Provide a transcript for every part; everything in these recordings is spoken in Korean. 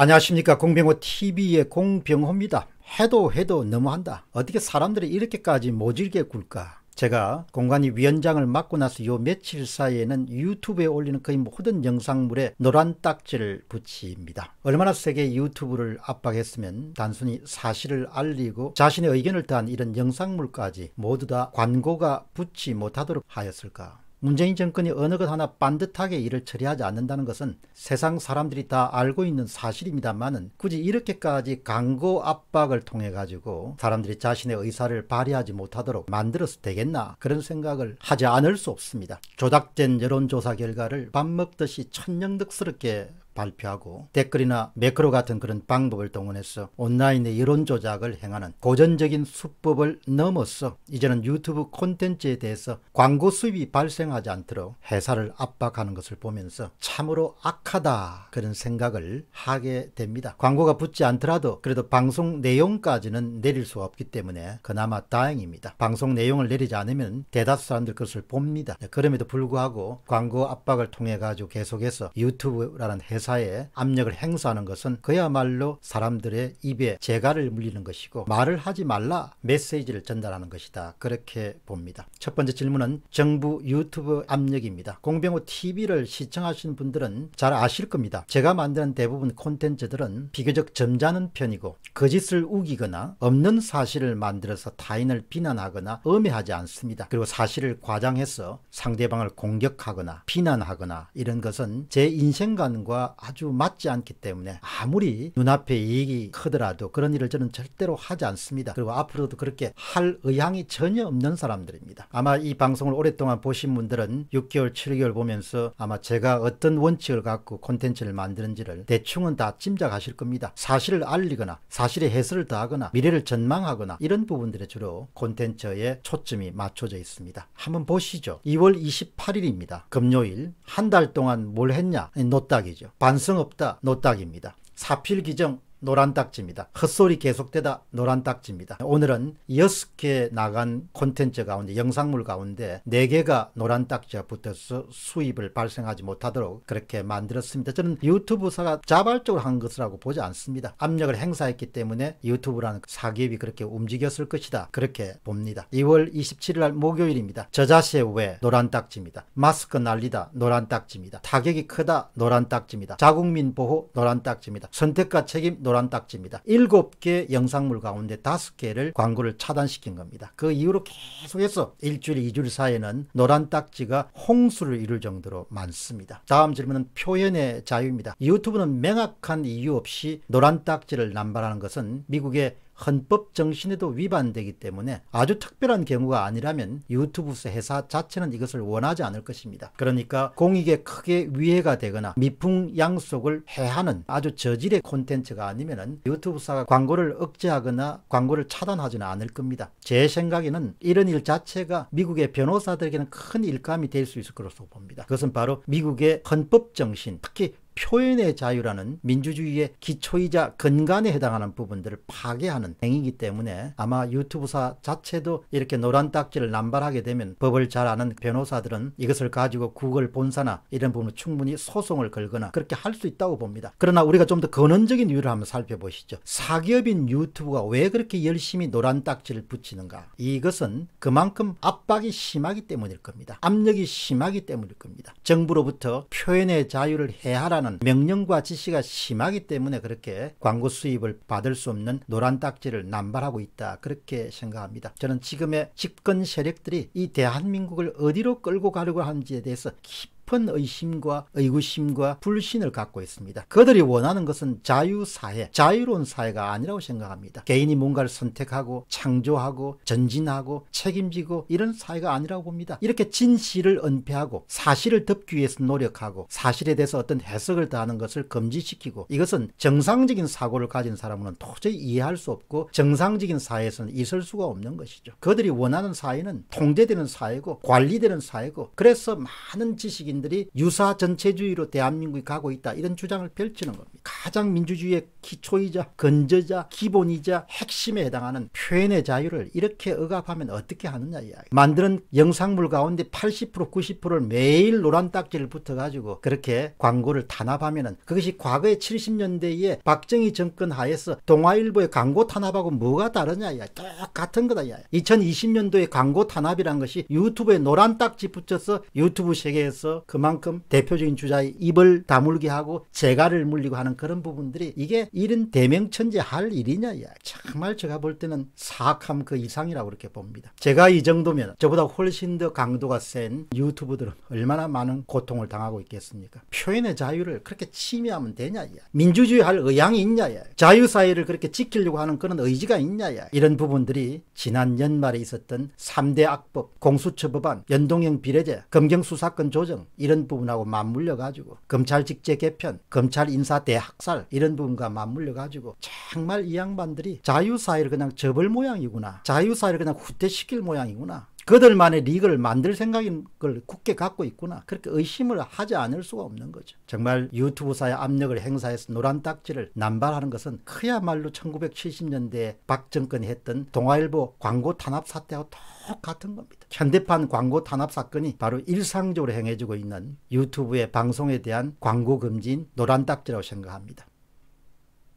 안녕하십니까 공병호 TV의 공병호입니다. 해도 해도 너무한다. 어떻게 사람들이 이렇게까지 모질게 굴까? 제가 공간이 위원장을 맡고 나서 요 며칠 사이에는 유튜브에 올리는 거의 모든 뭐 영상물에 노란 딱지를 붙입니다. 얼마나 세게 유튜브를 압박했으면 단순히 사실을 알리고 자신의 의견을 더한 이런 영상물까지 모두 다 광고가 붙지 못하도록 하였을까. 문재인 정권이 어느 것 하나 반듯하게 일을 처리하지 않는다는 것은 세상 사람들이 다 알고 있는 사실입니다만은 굳이 이렇게까지 광고 압박을 통해 가지고 사람들이 자신의 의사를 발휘하지 못하도록 만들어서 되겠나 그런 생각을 하지 않을 수 없습니다. 조작된 여론조사 결과를 밥 먹듯이 천연덕스럽게 발표하고 댓글이나 매크로 같은 그런 방법을 동원해서 온라인의 여론 조작을 행하는 고전적인 수법을 넘어서 이제는 유튜브 콘텐츠에 대해서 광고 수입이 발생하지 않도록 회사를 압박하는 것을 보면서 참으로 악하다 그런 생각을 하게 됩니다. 광고가 붙지 않더라도 그래도 방송 내용까지는 내릴 수 없기 때문에 그나마 다행입니다. 방송 내용을 내리지 않으면 대다수 사람들 것을 봅니다. 네, 그럼에도 불구하고 광고 압박을 통해 가지고 계속해서 유튜브라는 회사 군사에 압력을 행사하는 것은 그야말로 사람들의 입에 재갈을 물리는 것이고 말을 하지 말라 메시지를 전달하는 것이다. 그렇게 봅니다. 첫 번째 질문은 정부 유튜브 압력입니다. 공병호 TV를 시청하시는 분들은 잘 아실 겁니다. 제가 만드는 대부분 콘텐츠들은 비교적 점잖은 편이고 거짓을 우기거나 없는 사실을 만들어서 타인을 비난하거나 음해하지 않습니다. 그리고 사실을 과장해서 상대방을 공격하거나 비난하거나 이런 것은 제 인생관과 아주 맞지 않기 때문에 아무리 눈앞에 이익이 크더라도 그런 일을 저는 절대로 하지 않습니다. 그리고 앞으로도 그렇게 할 의향이 전혀 없는 사람들입니다. 아마 이 방송을 오랫동안 보신 분들은 6개월, 7개월 보면서 아마 제가 어떤 원칙을 갖고 콘텐츠를 만드는지를 대충은 다 짐작하실 겁니다. 사실을 알리거나 사실의 해설을 더하거나 미래를 전망하거나 이런 부분들에 주로 콘텐츠에 초점이 맞춰져 있습니다. 한번 보시죠. 2월 28일입니다. 금요일 한 달 동안 뭘 했냐? 노딱이죠. 반성 없다 노딱입니다. 사필 기정 노란 딱지입니다. 헛소리 계속되다 노란 딱지입니다. 오늘은 6개 나간 콘텐츠 가운데 영상물 가운데 4개가 노란 딱지가 붙어서 수입을 발생하지 못하도록 그렇게 만들었습니다. 저는 유튜브사가 자발적으로 한 것이라고 보지 않습니다. 압력을 행사했기 때문에 유튜브라는 사기업이 그렇게 움직였을 것이다. 그렇게 봅니다. 2월 27일 날 목요일입니다. 저자세왜 노란 딱지입니다. 마스크 날리다 노란 딱지입니다. 타격이 크다 노란 딱지입니다. 자국민 보호 노란 딱지입니다. 선택과 책임 노란 딱지입니다. 7개 영상물 가운데 5개를 광고를 차단시킨 겁니다. 그 이후로 계속해서 일주일, 이주일 사이에는 노란 딱지가 홍수를 이룰 정도로 많습니다. 다음 질문은 표현의 자유입니다. 유튜브는 명확한 이유 없이 노란 딱지를 남발하는 것은 미국의 헌법 정신에도 위반되기 때문에 아주 특별한 경우가 아니라면 유튜브스 회사 자체는 이것을 원하지 않을 것입니다. 그러니까 공익에 크게 위해가 되거나 미풍양속을 해하는 아주 저질의 콘텐츠가 아니면 유튜브사가 광고를 억제하거나 광고를 차단하지는 않을 겁니다. 제 생각에는 이런 일 자체가 미국의 변호사들에게는 큰 일감이 될 수 있을 것으로 봅니다. 그것은 바로 미국의 헌법 정신, 특히 표현의 자유라는 민주주의의 기초이자 근간에 해당하는 부분들을 파괴하는 행위이기 때문에 아마 유튜브사 자체도 이렇게 노란 딱지를 남발하게 되면 법을 잘 아는 변호사들은 이것을 가지고 구글 본사나 이런 부분을 충분히 소송을 걸거나 그렇게 할 수 있다고 봅니다. 그러나 우리가 좀 더 근원적인 이유를 한번 살펴보시죠. 사기업인 유튜브가 왜 그렇게 열심히 노란 딱지를 붙이는가? 이것은 그만큼 압박이 심하기 때문일 겁니다. 압력이 심하기 때문일 겁니다. 정부로부터 표현의 자유를 해하라는 시장은 명령과 지시가 심하기 때문에 그렇게 광고 수입을 받을 수 없는 노란 딱지를 남발하고 있다. 그렇게 생각합니다. 저는 지금의 집권 세력들이 이 대한민국을 어디로 끌고 가려고 하는지에 대해서 깊 깊은 의심과 의구심과 불신을 갖고 있습니다. 그들이 원하는 것은 자유사회, 자유로운 사회가 아니라고 생각합니다. 개인이 뭔가를 선택하고 창조하고 전진하고 책임지고 이런 사회가 아니라고 봅니다. 이렇게 진실을 은폐하고 사실을 덮기 위해서 노력하고 사실에 대해서 어떤 해석을 다하는 것을 금지시키고 이것은 정상적인 사고를 가진 사람은 도저히 이해할 수 없고 정상적인 사회에서는 있을 수가 없는 것이죠. 그들이 원하는 사회는 통제되는 사회고 관리되는 사회고 그래서 많은 지식인 국민들이 유사 전체주의로 대한민국이 가고 있다 이런 주장을 펼치는 겁니다. 가장 민주주의의 기초이자 근저자 기본이자 핵심에 해당하는 표현의 자유를 이렇게 억압하면 어떻게 하느냐 이야기. 만드는 영상물 가운데 80% 90%를 매일 노란 딱지를 붙어가지고 그렇게 광고를 탄압하면은 그것이 과거의 70년대에 박정희 정권 하에서 동아일보의 광고 탄압하고 뭐가 다르냐 이야기. 똑같은 거다 이야기. 2020년도에 광고 탄압이란 것이 유튜브에 노란 딱지 붙여서 유튜브 세계에서 그만큼 대표적인 주자의 입을 다물게 하고 재갈을 물리고 하는 그런 부분들이 이게 이런 대명천재할 일이냐 야 정말 제가 볼 때는 사악함 그 이상이라고 그렇게 봅니다. 제가 이 정도면 저보다 훨씬 더 강도가 센 유튜브들은 얼마나 많은 고통을 당하고 있겠습니까? 표현의 자유를 그렇게 침해하면 되냐 야 민주주의 할 의향이 있냐 야 자유사회를 그렇게 지키려고 하는 그런 의지가 있냐 이야. 이런 부분들이 지난 연말에 있었던 3대 악법, 공수처 법안, 연동형 비례제, 검경수사권 조정, 이런 부분하고 맞물려 가지고 검찰 직제 개편, 검찰 인사 대학살 이런 부분과 맞물려 가지고 정말 이 양반들이 자유사회를 그냥 접을 모양이구나. 자유사회를 그냥 후퇴시킬 모양이구나. 그들만의 리그를 만들 생각인 걸 굳게 갖고 있구나. 그렇게 의심을 하지 않을 수가 없는 거죠. 정말 유튜브사의 압력을 행사해서 노란 딱지를 남발하는 것은 그야말로 1970년대에 박정권이 했던 동아일보 광고 탄압 사태와 똑같은 겁니다. 현대판 광고 탄압 사건이 바로 일상적으로 행해지고 있는 유튜브의 방송에 대한 광고 금지인 노란 딱지라고 생각합니다.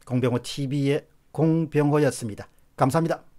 공병호 TV의 공병호였습니다. 감사합니다.